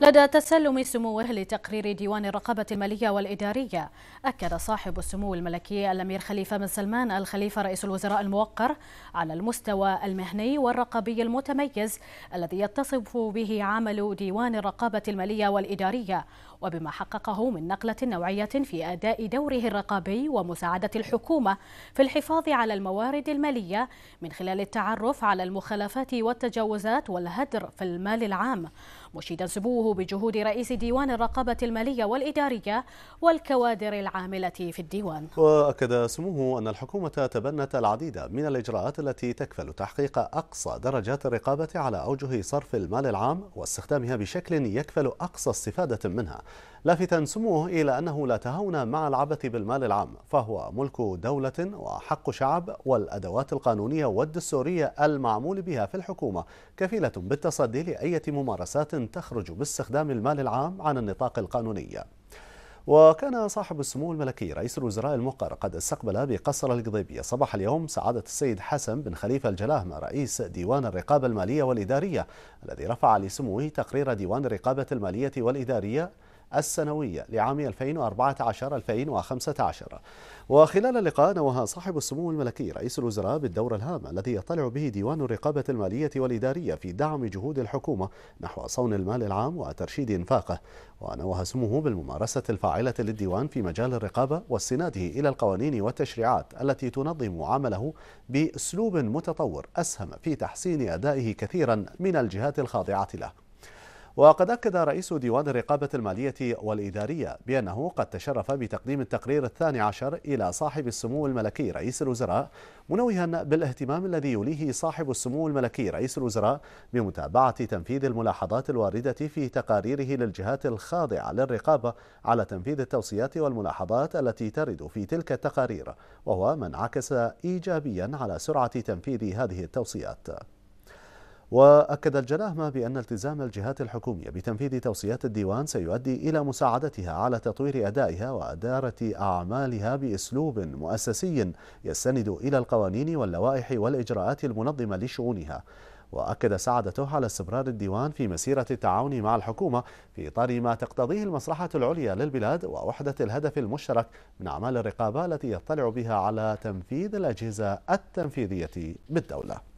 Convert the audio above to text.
لدى تسلم سموه لتقرير ديوان الرقابة المالية والإدارية أكد صاحب السمو الملكي الأمير خليفة بن سلمان الخليفة رئيس الوزراء الموقر على المستوى المهني والرقابي المتميز الذي يتصف به عمل ديوان الرقابة المالية والإدارية وبما حققه من نقلة نوعية في أداء دوره الرقابي ومساعدة الحكومة في الحفاظ على الموارد المالية من خلال التعرف على المخالفات والتجاوزات والهدر في المال العام مشيدا سبوه بجهود رئيس ديوان الرقابة المالية والإدارية والكوادر العاملة في الديوان وأكد سموه أن الحكومة تبنت العديد من الإجراءات التي تكفل تحقيق أقصى درجات الرقابة على أوجه صرف المال العام واستخدامها بشكل يكفل أقصى استفادة منها لافتا سموه إلى أنه لا تهاون مع العبث بالمال العام فهو ملك دولة وحق شعب والأدوات القانونية والدستورية المعمول بها في الحكومة كفيلة بالتصدي لأية ممارسات أن تخرج باستخدام المال العام عن النطاق القانوني وكان صاحب السمو الملكي رئيس الوزراء المقر قد استقبل بقصر القضيبية صباح اليوم سعادة السيد حسن بن خليفة الجلاهمة رئيس ديوان الرقابة المالية والإدارية الذي رفع لسموه تقرير ديوان الرقابة المالية والإدارية السنوية لعام 2014-2015 وخلال اللقاء نوه صاحب السمو الملكي رئيس الوزراء بالدور الهام الذي يطلع به ديوان الرقابة المالية والإدارية في دعم جهود الحكومة نحو صون المال العام وترشيد إنفاقه ونوه سموه بالممارسة الفاعلة للديوان في مجال الرقابة واستناده إلى القوانين والتشريعات التي تنظم عمله بأسلوب متطور أسهم في تحسين أدائه كثيرا من الجهات الخاضعة له وقد أكد رئيس ديوان الرقابة المالية والإدارية بأنه قد تشرف بتقديم التقرير الثاني عشر إلى صاحب السمو الملكي رئيس الوزراء منوها بالاهتمام الذي يوليه صاحب السمو الملكي رئيس الوزراء بمتابعة تنفيذ الملاحظات الواردة في تقاريره للجهات الخاضعة للرقابة على تنفيذ التوصيات والملاحظات التي ترد في تلك التقارير وهو ما انعكس إيجابيا على سرعة تنفيذ هذه التوصيات وأكد الجلاهمة بأن التزام الجهات الحكومية بتنفيذ توصيات الديوان سيؤدي إلى مساعدتها على تطوير أدائها وأدارة أعمالها بأسلوب مؤسسي يستند إلى القوانين واللوائح والإجراءات المنظمة لشؤونها وأكد سعادته على استمرار الديوان في مسيرة التعاون مع الحكومة في إطار ما تقتضيه المصلحة العليا للبلاد ووحدة الهدف المشترك من أعمال الرقابة التي يطلع بها على تنفيذ الأجهزة التنفيذية بالدولة